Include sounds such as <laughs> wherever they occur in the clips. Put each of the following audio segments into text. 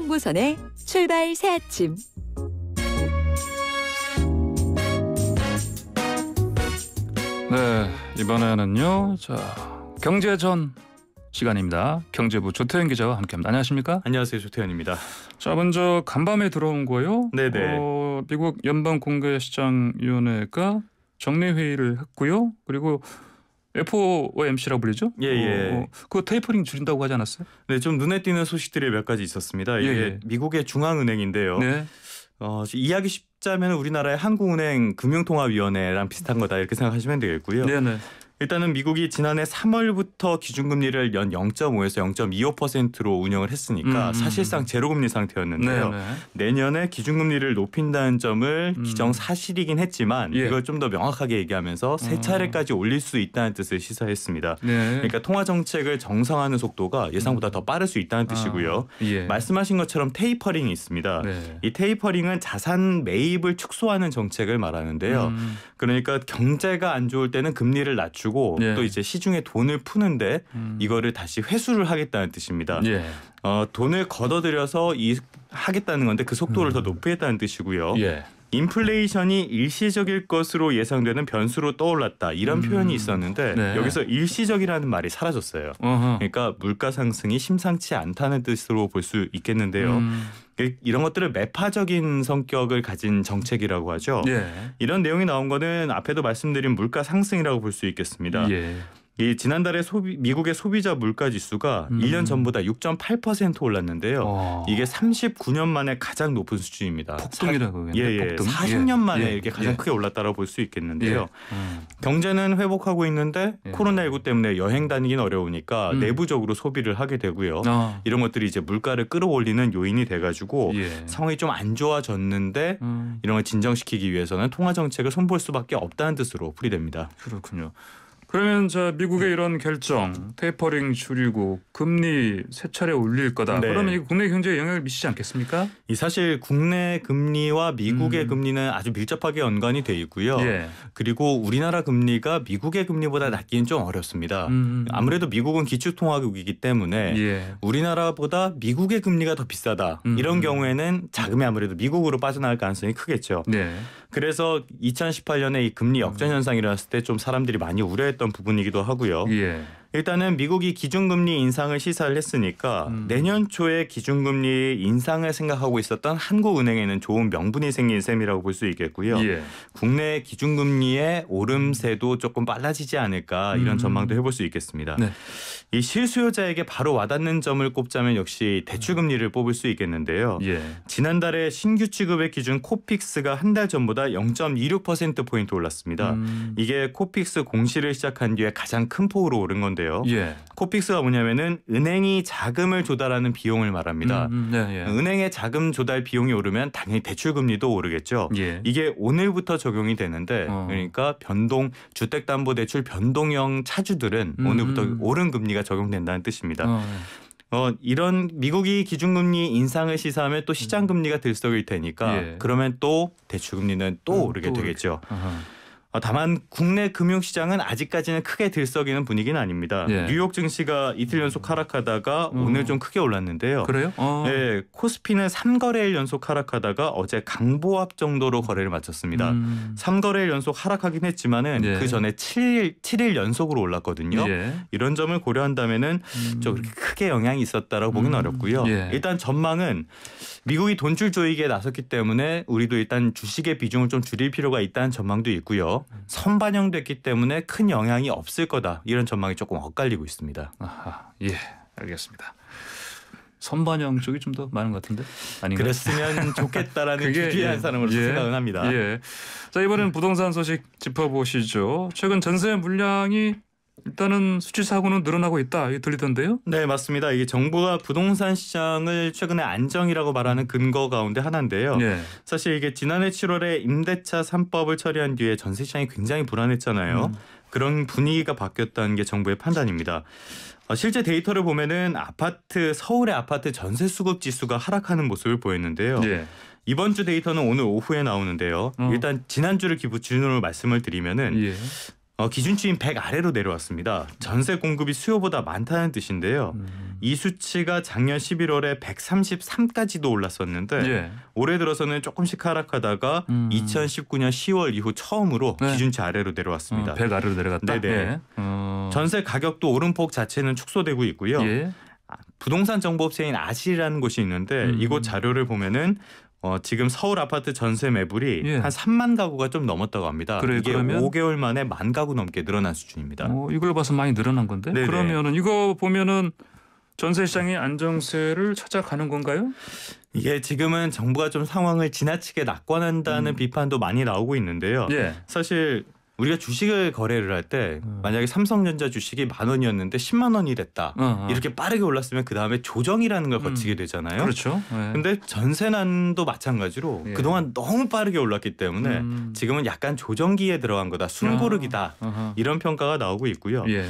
황구선의 출발 새 아침. 네, 이번에는요. 자, 경제전 시간입니다. 경제부 조태현 기자와 함께합니다. 안녕하십니까? 안녕하세요, 조태현입니다. 자, 먼저 간밤에 들어온 거요. 네네. 어, 미국 연방 공개시장위원회가 정례 회의를 했고요. 그리고 FOMC라고 불리죠? 예, 예. 어, 그 테이퍼링 줄인다고 하지 않았어요? 네, 좀 눈에 띄는 소식들이 몇 가지 있었습니다. 이게 예, 예. 미국의 중앙은행인데요. 네. 어, 이야기 쉽자면 우리나라의 한국은행 금융통화위원회랑 비슷한 거다 이렇게 생각하시면 되겠고요. 네, 네. 일단은 미국이 지난해 3월부터 기준금리를 연 0.5에서 0.25%로 운영을 했으니까 음. 사실상 제로금리 상태였는데요. 네네. 네. 내년에 기준금리를 높인다는 점을 음. 기정사실이긴 했지만 예. 이걸 좀 더 명확하게 얘기하면서 세 음. 차례까지 올릴 수 있다는 뜻을 시사했습니다. 네. 그러니까 통화 정책을 정상화하는 속도가 예상보다 음. 더 빠를 수 있다는 아, 뜻이고요. 아. 예. 말씀하신 것처럼 테이퍼링이 있습니다. 네. 이 테이퍼링은 자산 매입을 축소하는 정책을 말하는데요. 음. 그러니까 경제가 안 좋을 때는 금리를 낮추고 주고 예. 또 이제 시중에 돈을 푸는데 음. 이거를 다시 회수를 하겠다는 뜻입니다. 예. 어, 돈을 걷어들여서 이 하겠다는 건데 그 속도를 음. 더 높이겠다는 뜻이고요. 예. 인플레이션이 일시적일 것으로 예상되는 변수로 떠올랐다 이런 음. 표현이 있었는데 네. 여기서 일시적이라는 말이 사라졌어요. 어허. 그러니까 물가 상승이 심상치 않다는 뜻으로 볼 수 있겠는데요. 음. 그 이런 것들을 매파적인 성격을 가진 정책이라고 하죠. 예. 이런 내용이 나온 거는 앞에도 말씀드린 물가 상승이라고 볼 수 있겠습니다. 예. 이 지난달에 소비, 미국의 소비자 물가 지수가 음. 1년 전보다 6.8% 올랐는데요. 와. 이게 39년 만에 가장 높은 수준입니다. 폭등이라고 예, 예. 폭등? 40년 만에 예. 이렇게 예. 가장 예. 크게 올랐다고 볼 수 있겠는데요. 예. 음. 경제는 회복하고 있는데 예. 코로나19 때문에 여행 다니긴 어려우니까 음. 내부적으로 소비를 하게 되고요. 아. 이런 것들이 이제 물가를 끌어올리는 요인이 돼가지고 예. 상황이 좀 안 좋아졌는데 음. 이런 걸 진정시키기 위해서는 통화 정책을 손볼 수밖에 없다는 뜻으로 풀이됩니다. 그렇군요. 그러면 저 미국의 네. 이런 결정, 테이퍼링 줄이고 금리 세 차례 올릴 거다. 네. 그러면 이 국내 경제에 영향을 미치지 않겠습니까? 이 사실 국내 금리와 미국의 음. 금리는 아주 밀접하게 연관이 돼 있고요. 예. 그리고 우리나라 금리가 미국의 금리보다 낮기는 좀 어렵습니다. 음. 아무래도 미국은 기축통화국이기 때문에 예. 우리나라보다 미국의 금리가 더 비싸다. 음. 이런 경우에는 자금이 아무래도 미국으로 빠져나갈 가능성이 크겠죠. 네. 그래서 2018년에 이 금리 음. 역전 현상이 일어났을 때 좀 사람들이 많이 우려했던 했던 부분이기도 하고요. 예. 일단은 미국이 기준금리 인상을 시사를 했으니까 음. 내년 초에 기준금리 인상을 생각하고 있었던 한국은행에는 좋은 명분이 생긴 셈이라고 볼 수 있겠고요. 예. 국내 기준금리의 오름세도 조금 빨라지지 않을까 이런 음. 전망도 해볼 수 있겠습니다. 네. 이 실수요자에게 바로 와닿는 점을 꼽자면 역시 대출금리를 뽑을 수 있겠는데요. 예. 지난달에 신규 취급의 기준 코픽스가 한 달 전보다 0.26% 포인트 올랐습니다. 음. 이게 코픽스 공시를 시작한 뒤에 가장 큰 폭으로 오른 건데요. 예. 코픽스가 뭐냐면은 은행이 자금을 조달하는 비용을 말합니다. 음, 음, 네, 예. 은행의 자금 조달 비용이 오르면 당연히 대출금리도 오르겠죠. 예. 이게 오늘부터 적용이 되는데 어. 그러니까 변동 주택담보대출 변동형 차주들은 음, 오늘부터 음. 오른 금리가 금리가 적용된다는 뜻입니다. 어, 네. 어, 이런 미국이 기준금리 인상을 시사하면 또 시장 금리가 들썩일 테니까 예. 그러면 또 대출금리는 또 음, 오르게 또 되겠죠. 어, 다만 국내 금융시장은 아직까지는 크게 들썩이는 분위기는 아닙니다. 예. 뉴욕 증시가 이틀 연속 하락하다가 음. 오늘 좀 크게 올랐는데요. 그래요? 어. 네, 코스피는 3거래일 연속 하락하다가 어제 강보합 정도로 거래를 마쳤습니다. 음. 3거래일 연속 하락하긴 했지만은 예. 그 전에 7일, 7일 연속으로 올랐거든요. 예. 이런 점을 고려한다면은 음. 크게 영향이 있었다라고 보기는 음. 어렵고요. 예. 일단 전망은 미국이 돈줄 조이기에 나섰기 때문에 우리도 일단 주식의 비중을 좀 줄일 필요가 있다는 전망도 있고요. 선반영됐기 때문에 큰 영향이 없을 거다 이런 전망이 조금 엇갈리고 있습니다. 아하, 예, 알겠습니다. 선반영 쪽이 좀 더 많은 것 같은데 아닌가? 그랬으면 <laughs> 좋겠다라는 기괴한 예, 사람으로 예, 생각은 합니다. 예. 자 이번에는 부동산 소식 짚어보시죠. 최근 전세 물량이 일단은 수치 사고는 늘어나고 있다 이 들리던데요? 네 맞습니다. 이게 정부가 부동산 시장을 최근에 안정이라고 말하는 근거 가운데 하나인데요. 네. 사실 이게 지난해 7월에 임대차 3법을 처리한 뒤에 전세 시장이 굉장히 불안했잖아요. 음. 그런 분위기가 바뀌었다는 게 정부의 판단입니다. 어, 실제 데이터를 보면은 아파트 서울의 아파트 전세 수급 지수가 하락하는 모습을 보였는데요. 네. 이번 주 데이터는 오늘 오후에 나오는데요. 어. 일단 지난주를 기준으로 말씀을 드리면은 예. 어, 기준치인 100 아래로 내려왔습니다. 전세 공급이 수요보다 많다는 뜻인데요. 음. 이 수치가 작년 11월에 133까지도 올랐었는데 예. 올해 들어서는 조금씩 하락하다가 음. 2019년 10월 이후 처음으로 네. 기준치 아래로 내려왔습니다. 어, 100 아래로 내려갔다. 네네. 예. 어. 전세 가격도 오름폭 자체는 축소되고 있고요. 예. 부동산 정보업체인 아시이라는 곳이 있는데 음. 이곳 자료를 보면은 어, 지금 서울 아파트 전세 매물이 예. 한 3만 가구가 좀 넘었다고 합니다. 그래, 이게 그러면 5개월 만에 만 가구 넘게 늘어난 수준입니다. 어, 이걸 봐서 많이 늘어난 건데. 네네. 그러면은 이거 보면은 전세 시장이 안정세를 찾아가는 건가요? 이게 지금은 정부가 좀 상황을 지나치게 낙관한다는 음. 비판도 많이 나오고 있는데요. 예. 사실 우리가 주식을 거래를 할때 음. 만약에 삼성전자 주식이 만 원이었는데 10만 원이 됐다. 어, 어. 이렇게 빠르게 올랐으면 그다음에 조정이라는 걸 음. 거치게 되잖아요. 그렇죠. 네. 근데 전세난도 마찬가지로 예. 그동안 너무 빠르게 올랐기 때문에 음. 지금은 약간 조정기에 들어간 거다. 숨고르기다. 아. 어, 어, 어. 이런 평가가 나오고 있고요. 예.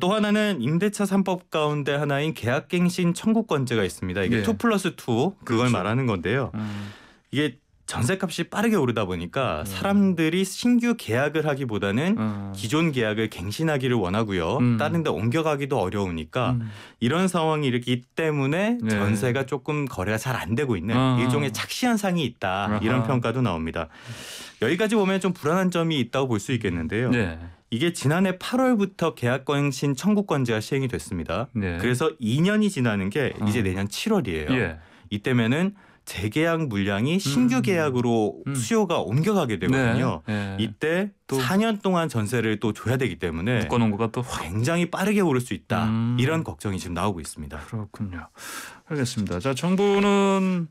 또 하나는 임대차 3법 가운데 하나인 계약갱신 청구권제가 있습니다. 이게 예. 2 플러스 2 그걸 그렇죠. 말하는 건데요. 음. 이게 전세값이 빠르게 오르다 보니까 음. 사람들이 신규 계약을 하기보다는 음. 기존 계약을 갱신하기를 원하고요. 음. 다른 데 옮겨가기도 어려우니까 음. 이런 상황이 이기 렇 때문에 네. 전세가 조금 거래가 잘 안 되고 있는 아. 일종의 착시현 상이 있다. 아하. 이런 평가도 나옵니다. 여기까지 보면 좀 불안한 점이 있다고 볼 수 있겠는데요. 네. 이게 지난해 8월부터 계약권신 청구권제가 시행이 됐습니다. 네. 그래서 2년이 지나는 게 아. 이제 아. 내년 7월이에요. 예. 이때면은 재계약 물량이 음. 신규 계약으로 음. 수요가 옮겨가게 되거든요. 네. 네. 이때 또 4년 동안 전세를 또 줘야 되기 때문에 묶어놓은 거가 또 굉장히 빠르게 오를 수 있다. 음. 이런 걱정이 지금 나오고 있습니다. 그렇군요. 알겠습니다. 자, 정부는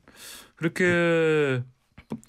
그렇게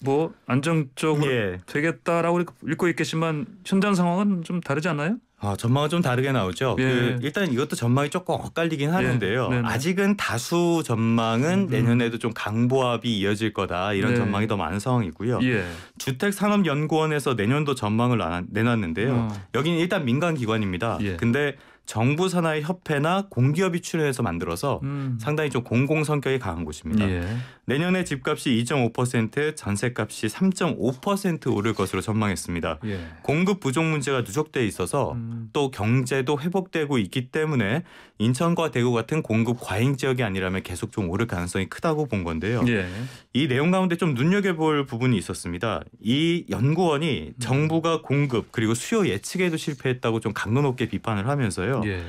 뭐 안정적으로 예. 되겠다라고 읽고 있겠지만 현장 상황은 좀 다르지 않아요 아, 전망은 좀 다르게 나오죠. 그 예. 그 일단 이것도 전망이 조금 엇갈리긴 예. 하는데요. 예. 아직은 다수 전망은 음. 내년에도 좀 강보합이 이어질 거다 이런 네. 전망이 더 많은 상황이고요. 예. 주택산업연구원에서 내년도 전망을 내놨는데요. 어. 여기는 일단 민간 기관입니다. 예. 근데 정부 산하의 협회나 공기업이 출연해서 만들어서 음. 상당히 좀 공공 성격이 강한 곳입니다. 예. 내년에 집값이 2.5%, 전세값이 3.5% 오를 것으로 전망했습니다. 예. 공급 부족 문제가 누적돼 있어서 음. 또 경제도 회복되고 있기 때문에 인천과 대구 같은 공급 과잉 지역이 아니라면 계속 좀 오를 가능성이 크다고 본 건데요. 예. 이 내용 가운데 좀 눈여겨볼 부분이 있었습니다. 이 연구원이 정부가 공급 그리고 수요 예측에도 실패했다고 좀 강도 높게 비판을 하면서요. 있는데요. 예.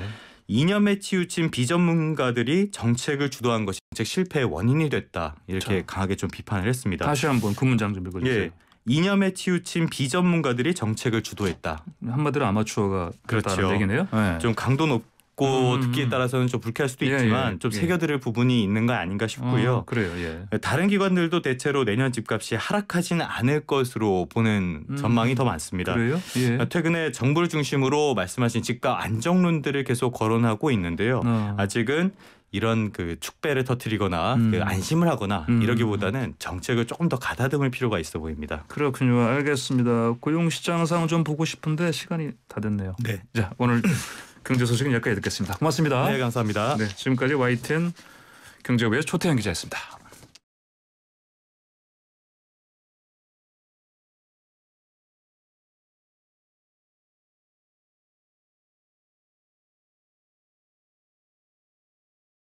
이념에 치우친 비전문가들이 정책을 주도한 것이 정책 실패의 원인이 됐다 이렇게 자. 강하게 좀 비판을 했습니다. 다시 한번 그 문장 좀 읽어주세요. 예. 이념에 치우친 비전문가들이 정책을 주도했다. 한마디로 아마추어가 그렇죠. 얘기네요. 네. 좀 강도 높 듣고 음, 음, 음. 듣기에 따라서는 좀 불쾌할 수도 예, 있지만 예, 예. 좀 새겨들을 예. 부분이 있는 거 아닌가 싶고요. 아, 그래요. 예. 다른 기관들도 대체로 내년 집값이 하락하진 않을 것으로 보는 음. 전망이 더 많습니다. 그래요? 예. 아, 최근에 정부를 중심으로 말씀하신 집값 안정론들을 계속 거론하고 있는데요. 아. 아직은 이런 그 축배를 터뜨리거나 음. 그 안심을 하거나 음. 이러기보다는 정책을 조금 더 가다듬을 필요가 있어 보입니다. 그렇군요. 알겠습니다. 고용 시장상 좀 보고 싶은데 시간이 다 됐네요. 네. 자 오늘 경제 소식은 여기까지 듣겠습니다. 고맙습니다. 네, 감사합니다. 네, 지금까지 YTN 경제부의 초태현 기자였습니다.